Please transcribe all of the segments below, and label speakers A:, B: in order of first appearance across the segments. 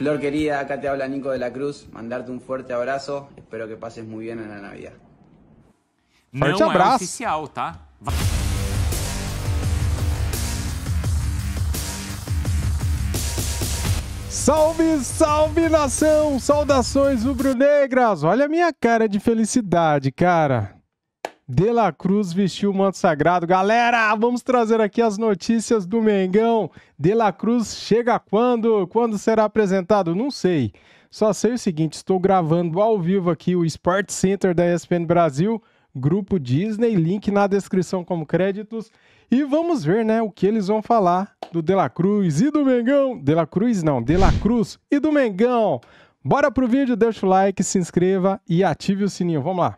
A: Flor querida, acá te habla Nico de la Cruz, mandarte um forte abraço, espero que passes muito bem
B: na Navidad. Não forte abraço. oficial, tá?
C: Salve, salve nação! Saudações rubro-negras! Olha a minha cara de felicidade, cara. De La Cruz vestiu o manto sagrado. Galera, vamos trazer aqui as notícias do Mengão. De La Cruz chega quando? Quando será apresentado? Não sei. Só sei o seguinte: estou gravando ao vivo aqui o Sport Center da ESPN Brasil, grupo Disney, link na descrição como créditos. E vamos ver, né, o que eles vão falar do De La Cruz e do Mengão. De La Cruz não, De La Cruz e do Mengão. Bora pro vídeo, deixa o like, se inscreva e ative o sininho. Vamos lá.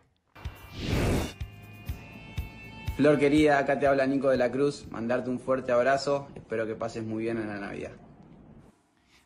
A: Flor querida, acá te habla Nico de la Cruz, mandarte um forte abraço, espero que passes muito bem na Navidad.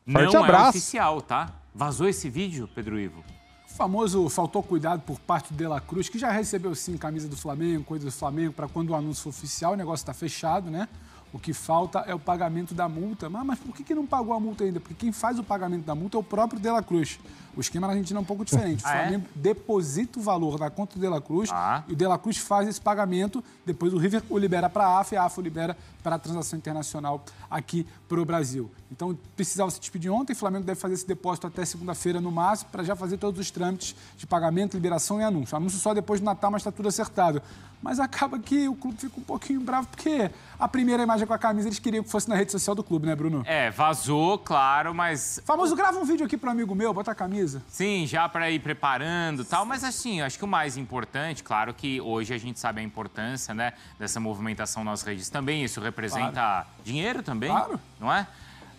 C: Não
B: é abraço. é oficial, tá? Vazou esse vídeo, Pedro Ivo?
A: O famoso faltou cuidado por parte De La Cruz, que já recebeu sim camisa do Flamengo, coisa do Flamengo, para quando o anúncio oficial, o negócio está fechado, né? O que falta é o pagamento da multa. Mas, ah, mas por que, que não pagou a multa ainda? Porque quem faz o pagamento da multa é o próprio De La Cruz. O esquema na Argentina é um pouco diferente. Ah, o ah, Flamengo é? deposita o valor na conta do De La Cruz ah. e o De La Cruz faz esse pagamento. Depois o River o libera para a AFA e a AFA o libera para a transação internacional aqui para o Brasil. Então precisava se despedir ontem. O Flamengo deve fazer esse depósito até segunda-feira no máximo para já fazer todos os trâmites de pagamento, liberação e anúncio. Anúncio só depois do Natal, mas está tudo acertado mas acaba que o clube fica um pouquinho bravo, porque a primeira imagem com a camisa eles queriam que fosse na rede social do clube, né, Bruno?
B: É, vazou, claro, mas.
A: Famoso, grava um vídeo aqui para amigo meu, bota a camisa.
B: Sim, já para ir preparando tal, mas assim, acho que o mais importante, claro que hoje a gente sabe a importância, né, dessa movimentação nas redes também, isso representa claro. dinheiro também, claro. não é?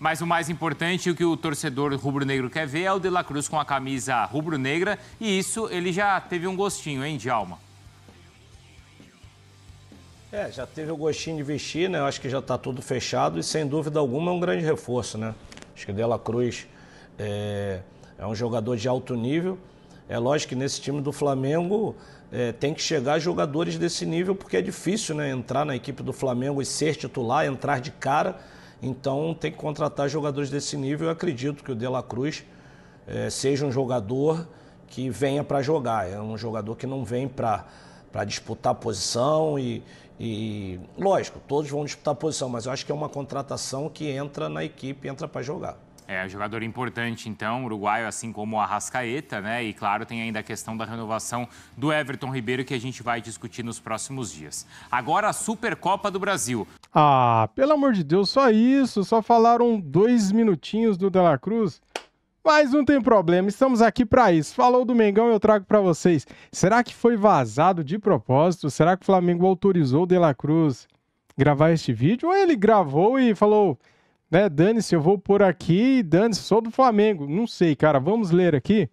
B: Mas o mais importante, o que o torcedor rubro-negro quer ver é o De La Cruz com a camisa rubro-negra. E isso ele já teve um gostinho, hein, Djalma?
D: É, já teve o gostinho de vestir, né? Eu acho que já está tudo fechado e sem dúvida alguma é um grande reforço, né? Acho que Dela Cruz é, é um jogador de alto nível. É lógico que nesse time do Flamengo é, tem que chegar jogadores desse nível, porque é difícil né, entrar na equipe do Flamengo e ser titular, entrar de cara. Então tem que contratar jogadores desse nível. Eu acredito que o De La Cruz é, seja um jogador que venha para jogar. É um jogador que não vem para para disputar posição e, e, lógico, todos vão disputar posição, mas eu acho que é uma contratação que entra na equipe, entra para jogar.
B: É, um jogador importante, então, uruguaio, assim como o Arrascaeta, né? E claro, tem ainda a questão da renovação do Everton Ribeiro que a gente vai discutir nos próximos dias. Agora a Supercopa do Brasil.
C: Ah, pelo amor de Deus, só isso, só falaram dois minutinhos do Dela Cruz. Mas não tem problema, estamos aqui para isso. Falou do Mengão, eu trago para vocês. Será que foi vazado de propósito? Será que o Flamengo autorizou o De La Cruz gravar este vídeo? Ou ele gravou e falou, né, dane-se, eu vou por aqui, dane-se, sou do Flamengo. Não sei, cara, vamos ler aqui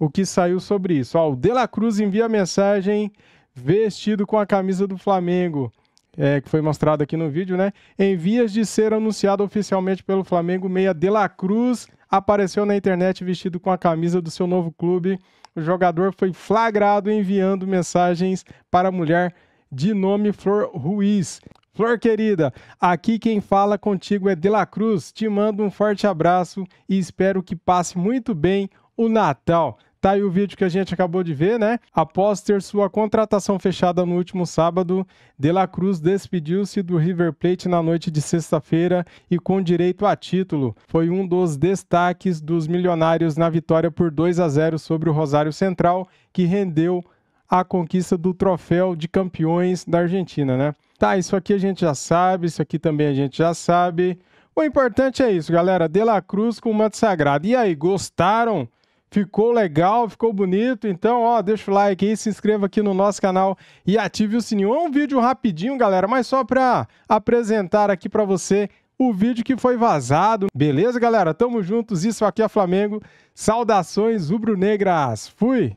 C: o que saiu sobre isso. Ó, o De La Cruz envia mensagem vestido com a camisa do Flamengo é, que foi mostrado aqui no vídeo, né? Em vias de ser anunciado oficialmente pelo Flamengo, meia De La Cruz apareceu na internet vestido com a camisa do seu novo clube. O jogador foi flagrado enviando mensagens para a mulher de nome Flor Ruiz. Flor querida, aqui quem fala contigo é De La Cruz. Te mando um forte abraço e espero que passe muito bem o Natal. Tá aí o vídeo que a gente acabou de ver, né? Após ter sua contratação fechada no último sábado, De La Cruz despediu-se do River Plate na noite de sexta-feira e com direito a título. Foi um dos destaques dos milionários na vitória por 2 a 0 sobre o Rosário Central, que rendeu a conquista do troféu de campeões da Argentina, né? Tá, isso aqui a gente já sabe, isso aqui também a gente já sabe. O importante é isso, galera. De La Cruz com o manto sagrado. E aí, gostaram ficou legal, ficou bonito. Então, ó, deixa o like aí, se inscreva aqui no nosso canal e ative o sininho. É um vídeo rapidinho, galera, mas só para apresentar aqui para você o vídeo que foi vazado. Beleza, galera? Tamo juntos. Isso aqui é Flamengo. Saudações rubro-negras. Fui.